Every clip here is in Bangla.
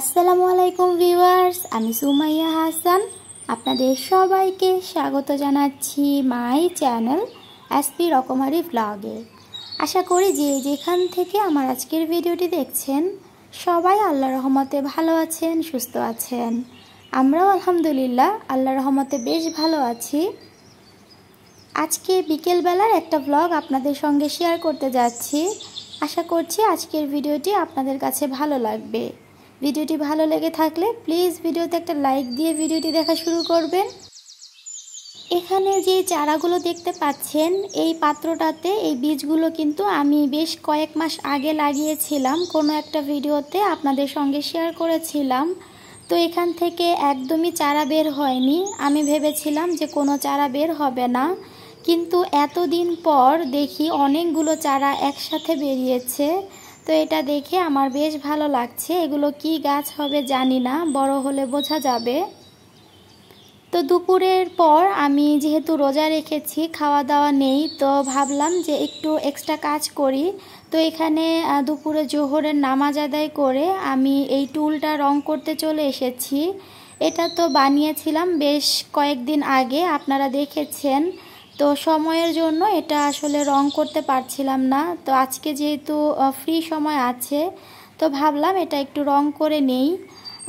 আসসালামু আলাইকুম ভিউয়ার্স আমি সুমাইয়া হাসান আপনাদের সবাইকে স্বাগত জানাচ্ছি মাই চ্যানেল এসপি রকমারি ব্লগে আশা করি যে যেখান থেকে আমার আজকের ভিডিওটি দেখছেন সবাই আল্লাহ রহমতে ভালো আছেন সুস্থ আছেন আমরাও আলহামদুলিল্লাহ আল্লাহ রহমতে বেশ ভালো আছি আজকে বিকেলবেলার একটা ব্লগ আপনাদের সঙ্গে শেয়ার করতে যাচ্ছি আশা করছি আজকের ভিডিওটি আপনাদের কাছে ভালো লাগবে ভিডিওটি ভালো লেগে থাকলে প্লিজ ভিডিওতে একটা লাইক দিয়ে ভিডিওটি দেখা শুরু করবেন এখানে যে চারাগুলো দেখতে পাচ্ছেন এই পাত্রটাতে এই বীজগুলো কিন্তু আমি বেশ কয়েক মাস আগে লাগিয়েছিলাম কোনো একটা ভিডিওতে আপনাদের সঙ্গে শেয়ার করেছিলাম তো এখান থেকে একদমই চারা বের হয়নি আমি ভেবেছিলাম যে কোনো চারা বের হবে না কিন্তু এতদিন পর দেখি অনেকগুলো চারা একসাথে বেরিয়েছে তো এটা দেখে আমার বেশ ভালো লাগছে এগুলো কি গাছ হবে জানি না বড় হলে বোঝা যাবে তো দুপুরের পর আমি যেহেতু রোজা রেখেছি খাওয়া দাওয়া নেই তো ভাবলাম যে একটু এক্সট্রা কাজ করি তো এখানে দুপুরে জোহরের নামাজ আদায় করে আমি এই টুলটা রং করতে চলে এসেছি এটা তো বানিয়েছিলাম বেশ কয়েকদিন আগে আপনারা দেখেছেন তো সময়ের জন্য এটা আসলে রং করতে পারছিলাম না তো আজকে যেহেতু ফ্রি সময় আছে তো ভাবলাম এটা একটু রং করে নেই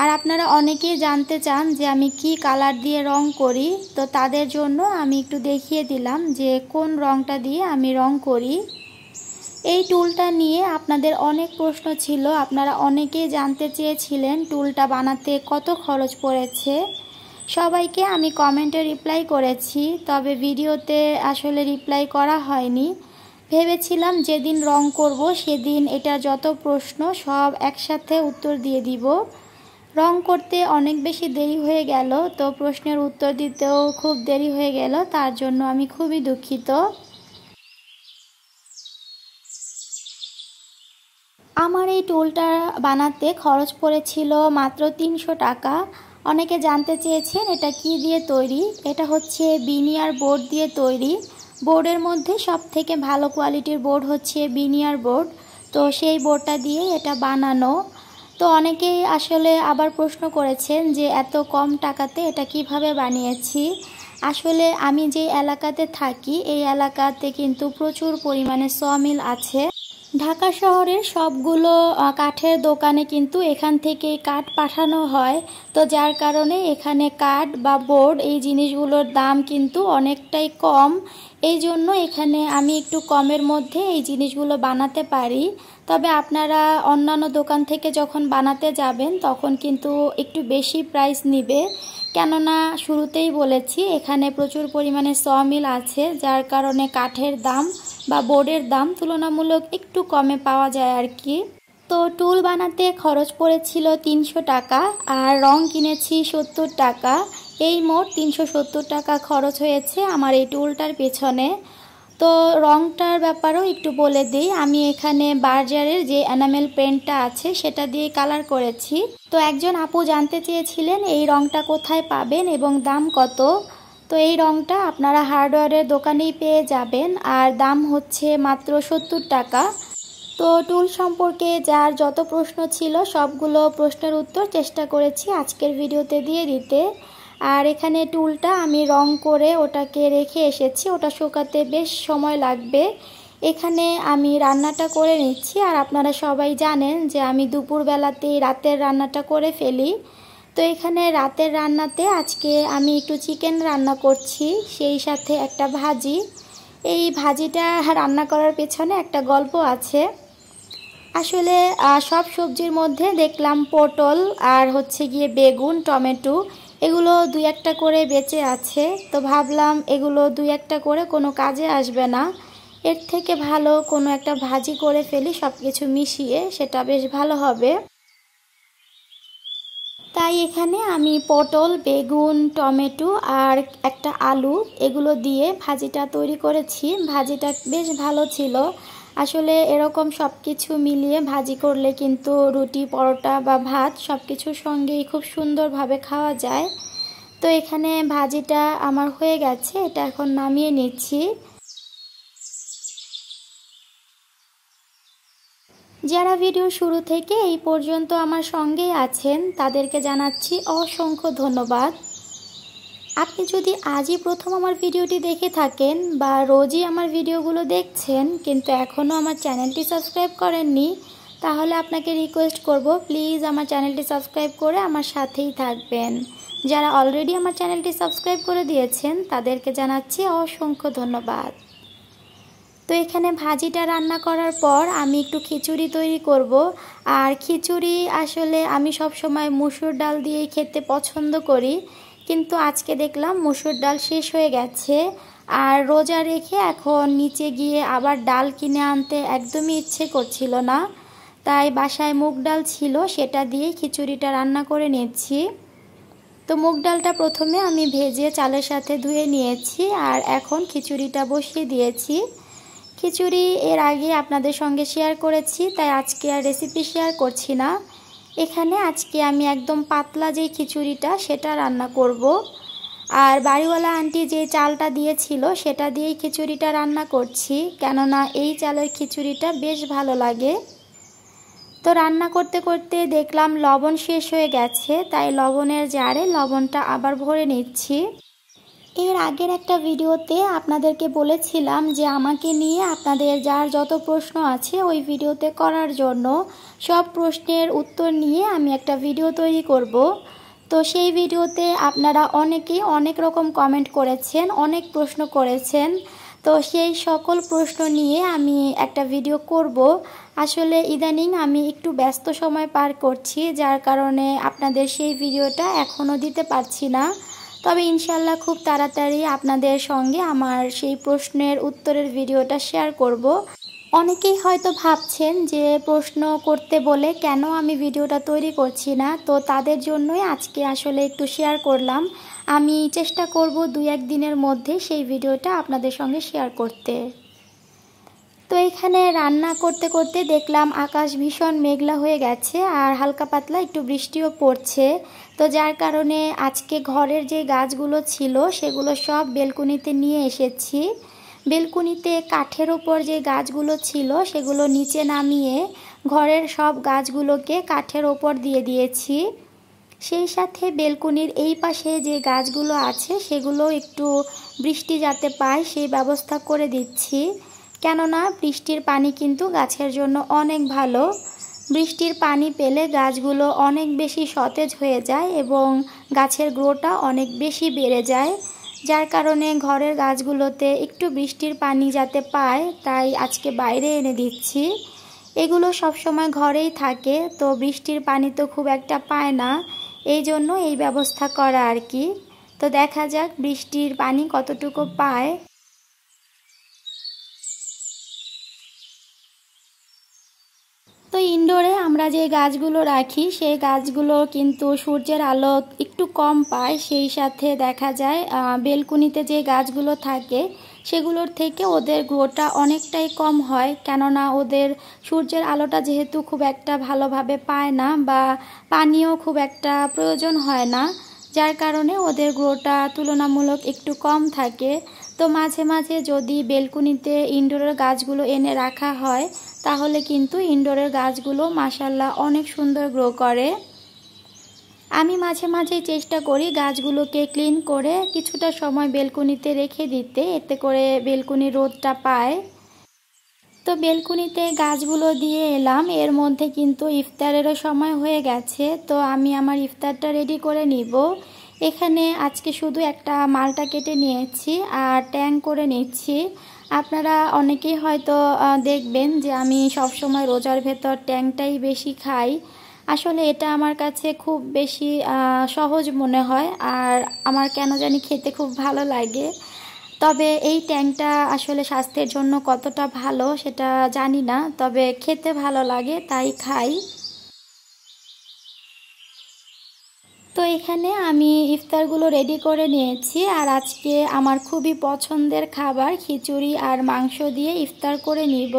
আর আপনারা অনেকেই জানতে চান যে আমি কি কালার দিয়ে রং করি তো তাদের জন্য আমি একটু দেখিয়ে দিলাম যে কোন রংটা দিয়ে আমি রং করি এই টুলটা নিয়ে আপনাদের অনেক প্রশ্ন ছিল আপনারা অনেকেই জানতে চেয়েছিলেন টুলটা বানাতে কত খরচ পড়েছে সবাইকে আমি কমেন্টে রিপ্লাই করেছি তবে ভিডিওতে আসলে রিপ্লাই করা হয়নি ভেবেছিলাম যেদিন রং করব সেদিন এটা যত প্রশ্ন সব একসাথে উত্তর দিয়ে দিব রং করতে অনেক বেশি দেরি হয়ে গেল তো প্রশ্নের উত্তর দিতেও খুব দেরি হয়ে গেল তার জন্য আমি খুবই দুঃখিত আমার এই টোলটা বানাতে খরচ পড়েছিল মাত্র তিনশো টাকা অনেকে জানতে চেয়েছেন এটা কি দিয়ে তৈরি এটা হচ্ছে বিনিয়ার বোর্ড দিয়ে তৈরি বোর্ডের মধ্যে সব থেকে ভালো কোয়ালিটির বোর্ড হচ্ছে বিনিয়ার বোর্ড তো সেই বোর্ডটা দিয়ে এটা বানানো তো অনেকেই আসলে আবার প্রশ্ন করেছেন যে এত কম টাকাতে এটা কিভাবে বানিয়েছি আসলে আমি যে এলাকাতে থাকি এই এলাকাতে কিন্তু প্রচুর পরিমাণে সমিল আছে ঢাকা শহরের সবগুলো কাঠের দোকানে কিন্তু এখান থেকে কাঠ পাঠানো হয় তো যার কারণে এখানে কাঠ বা বোর্ড এই জিনিসগুলোর দাম কিন্তু অনেকটাই কম এই জন্য এখানে আমি একটু কমের মধ্যে এই জিনিসগুলো বানাতে পারি তবে আপনারা অন্যান্য দোকান থেকে যখন বানাতে যাবেন তখন কিন্তু একটু বেশি প্রাইস নিবে কেননা শুরুতেই বলেছি এখানে প্রচুর পরিমাণে মিল আছে যার কারণে কাঠের দাম বা বোর্ডের দাম তুলনামূলক একটু কমে পাওয়া যায় আর কি তো টুল বানাতে খরচ পড়েছিল তিনশো টাকা আর রং কিনেছি সত্তর টাকা এই মোট তিনশো সত্তর টাকা খরচ হয়েছে আমার এই টুলটার পেছনে তো রংটার ব্যাপারেও একটু বলে দিই আমি এখানে বার্জারের যে অ্যানামেল পেন্টটা আছে সেটা দিয়ে কালার করেছি তো একজন আপু জানতে চেয়েছিলেন এই রংটা কোথায় পাবেন এবং দাম কত তো এই রংটা আপনারা হার্ডওয়্যারের দোকানেই পেয়ে যাবেন আর দাম হচ্ছে মাত্র সত্তর টাকা তো টুল সম্পর্কে যার যত প্রশ্ন ছিল সবগুলো প্রশ্নের উত্তর চেষ্টা করেছি আজকের ভিডিওতে দিয়ে দিতে আর এখানে টুলটা আমি রং করে ওটাকে রেখে এসেছি ওটা শুকাতে বেশ সময় লাগবে এখানে আমি রান্নাটা করে নিচ্ছি আর আপনারা সবাই জানেন যে আমি দুপুরবেলাতেই রাতের রান্নাটা করে ফেলি তো এখানে রাতের রান্নাতে আজকে আমি একটু চিকেন রান্না করছি সেই সাথে একটা ভাজি এই ভাজিটা রান্না করার পেছনে একটা গল্প আছে আসলে সব সবজির মধ্যে দেখলাম পটল আর হচ্ছে গিয়ে বেগুন টমেটো এগুলো দুই একটা করে বেঁচে আছে তো ভাবলাম এগুলো দুই একটা করে কোনো কাজে আসবে না এর থেকে ভালো কোনো একটা ভাজি করে ফেলি সব কিছু মিশিয়ে সেটা বেশ ভালো হবে তাই এখানে আমি পটল বেগুন টমেটো আর একটা আলু এগুলো দিয়ে ভাজিটা তৈরি করেছি ভাজিটা বেশ ভালো ছিল আসলে এরকম সব কিছু মিলিয়ে ভাজি করলে কিন্তু রুটি পরোটা বা ভাত সব কিছুর সঙ্গেই খুব সুন্দরভাবে খাওয়া যায় তো এখানে ভাজিটা আমার হয়ে গেছে এটা এখন নামিয়ে নিচ্ছি যারা ভিডিও শুরু থেকে এই পর্যন্ত আমার সঙ্গেই আছেন তাদেরকে জানাচ্ছি অসংখ্য ধন্যবাদ আপনি যদি আজই প্রথম আমার ভিডিওটি দেখে থাকেন বা রোজই আমার ভিডিওগুলো দেখছেন কিন্তু এখনও আমার চ্যানেলটি সাবস্ক্রাইব করেননি তাহলে আপনাকে রিকোয়েস্ট করব প্লিজ আমার চ্যানেলটি সাবস্ক্রাইব করে আমার সাথেই থাকবেন যারা অলরেডি আমার চ্যানেলটি সাবস্ক্রাইব করে দিয়েছেন তাদেরকে জানাচ্ছি অসংখ্য ধন্যবাদ তো এখানে ভাজিটা রান্না করার পর আমি একটু খিচুড়ি তৈরি করব আর খিচুড়ি আসলে আমি সব সময় মুসুর ডাল দিয়ে খেতে পছন্দ করি কিন্তু আজকে দেখলাম মসুর ডাল শেষ হয়ে গেছে আর রোজা রেখে এখন নিচে গিয়ে আবার ডাল কিনে আনতে একদমই ইচ্ছে করছিল না তাই বাসায় মুগ ডাল ছিল সেটা দিয়ে খিচুড়িটা রান্না করে নিচ্ছি তো মুগ ডালটা প্রথমে আমি ভেজে চালের সাথে ধুয়ে নিয়েছি আর এখন খিচুড়িটা বসিয়ে দিয়েছি খিচুড়ি এর আগে আপনাদের সঙ্গে শেয়ার করেছি তাই আজকে আর রেসিপি শেয়ার করছি না এখানে আজকে আমি একদম পাতলা যেই খিচুড়িটা সেটা রান্না করব। আর বাড়িওয়ালা আন্টি যে চালটা দিয়েছিল সেটা দিয়েই খিচুড়িটা রান্না করছি কেননা এই চালের খিচুড়িটা বেশ ভালো লাগে তো রান্না করতে করতে দেখলাম লবণ শেষ হয়ে গেছে তাই লবণের জারে লবণটা আবার ভরে নিচ্ছি এর আগের একটা ভিডিওতে আপনাদেরকে বলেছিলাম যে আমাকে নিয়ে আপনাদের যার যত প্রশ্ন আছে ওই ভিডিওতে করার জন্য সব প্রশ্নের উত্তর নিয়ে আমি একটা ভিডিও তৈরি করব তো সেই ভিডিওতে আপনারা অনেকেই অনেক রকম কমেন্ট করেছেন অনেক প্রশ্ন করেছেন তো সেই সকল প্রশ্ন নিয়ে আমি একটা ভিডিও করব আসলে ইদানিং আমি একটু ব্যস্ত সময় পার করছি যার কারণে আপনাদের সেই ভিডিওটা এখনও দিতে পারছি না তবে ইনশাল্লাহ খুব তাড়াতাড়ি আপনাদের সঙ্গে আমার সেই প্রশ্নের উত্তরের ভিডিওটা শেয়ার করব। অনেকেই হয়তো ভাবছেন যে প্রশ্ন করতে বলে কেন আমি ভিডিওটা তৈরি করছি না তো তাদের জন্যই আজকে আসলে একটু শেয়ার করলাম আমি চেষ্টা করব দু এক দিনের মধ্যে সেই ভিডিওটা আপনাদের সঙ্গে শেয়ার করতে তো এখানে রান্না করতে করতে দেখলাম আকাশ ভীষণ মেঘলা হয়ে গেছে আর হালকা পাতলা একটু বৃষ্টিও পড়ছে তো যার কারণে আজকে ঘরের যে গাছগুলো ছিল সেগুলো সব বেলকুনিতে নিয়ে এসেছি বেলকুনিতে কাঠের ওপর যে গাছগুলো ছিল সেগুলো নিচে নামিয়ে ঘরের সব গাছগুলোকে কাঠের ওপর দিয়ে দিয়েছি সেই সাথে বেলকুনির এই পাশে যে গাছগুলো আছে সেগুলো একটু বৃষ্টি যাতে পায় সেই ব্যবস্থা করে দিচ্ছি কেননা বৃষ্টির পানি কিন্তু গাছের জন্য অনেক ভালো বৃষ্টির পানি পেলে গাছগুলো অনেক বেশি সতেজ হয়ে যায় এবং গাছের গ্রোটা অনেক বেশি বেড়ে যায় যার কারণে ঘরের গাছগুলোতে একটু বৃষ্টির পানি যাতে পায় তাই আজকে বাইরে এনে দিচ্ছি এগুলো সবসময় ঘরেই থাকে তো বৃষ্টির পানি তো খুব একটা পায় না এই জন্য এই ব্যবস্থা করা আর কি তো দেখা যাক বৃষ্টির পানি কতটুকু পায় ইনডোরে আমরা যে গাছগুলো রাখি সেই গাছগুলো কিন্তু সূর্যের আলো একটু কম পায় সেই সাথে দেখা যায় বেলকুনিতে যে গাছগুলো থাকে সেগুলোর থেকে ওদের গ্রোটা অনেকটাই কম হয় কেননা ওদের সূর্যের আলোটা যেহেতু খুব একটা ভালোভাবে পায় না বা পানিও খুব একটা প্রয়োজন হয় না যার কারণে ওদের গ্রোটা তুলনামূলক একটু কম থাকে তো মাঝে মাঝে যদি বেলকুনিতে ইনডোরের গাছগুলো এনে রাখা হয় তাহলে কিন্তু ইনডোরের গাছগুলো মাসাল্লাহ অনেক সুন্দর গ্রো করে আমি মাঝে মাঝে চেষ্টা করি গাছগুলোকে ক্লিন করে কিছুটা সময় বেলকুনিতে রেখে দিতে এতে করে বেলকুনি রোদটা পায় তো বেলকুনিতে গাছগুলো দিয়ে এলাম এর মধ্যে কিন্তু ইফতারেরও সময় হয়ে গেছে তো আমি আমার ইফতারটা রেডি করে নিব এখানে আজকে শুধু একটা মালটা কেটে নিয়েছি আর ট্যাং করে নিচ্ছি আপনারা অনেকেই হয়তো দেখবেন যে আমি সবসময় রোজার ভেতর ট্যাংটাই বেশি খাই আসলে এটা আমার কাছে খুব বেশি সহজ মনে হয় আর আমার কেন জানি খেতে খুব ভালো লাগে তবে এই ট্যাংটা আসলে স্বাস্থ্যের জন্য কতটা ভালো সেটা জানি না তবে খেতে ভালো লাগে তাই খাই তো এখানে আমি ইফতারগুলো রেডি করে নিয়েছি আর আজকে আমার খুবই পছন্দের খাবার খিচুড়ি আর মাংস দিয়ে ইফতার করে নিব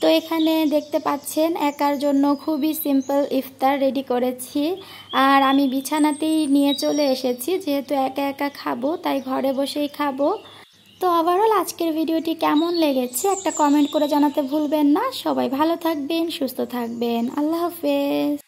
তো এখানে দেখতে পাচ্ছেন একার জন্য খুবই সিম্পল ইফতার রেডি করেছি আর আমি বিছানাতেই নিয়ে চলে এসেছি যেহেতু একা একা খাবো তাই ঘরে বসেই খাবো তো ওভারঅল আজকের ভিডিওটি কেমন লেগেছে একটা কমেন্ট করে জানাতে ভুলবেন না সবাই ভালো থাকবেন সুস্থ থাকবেন আল্লাহ হাফেজ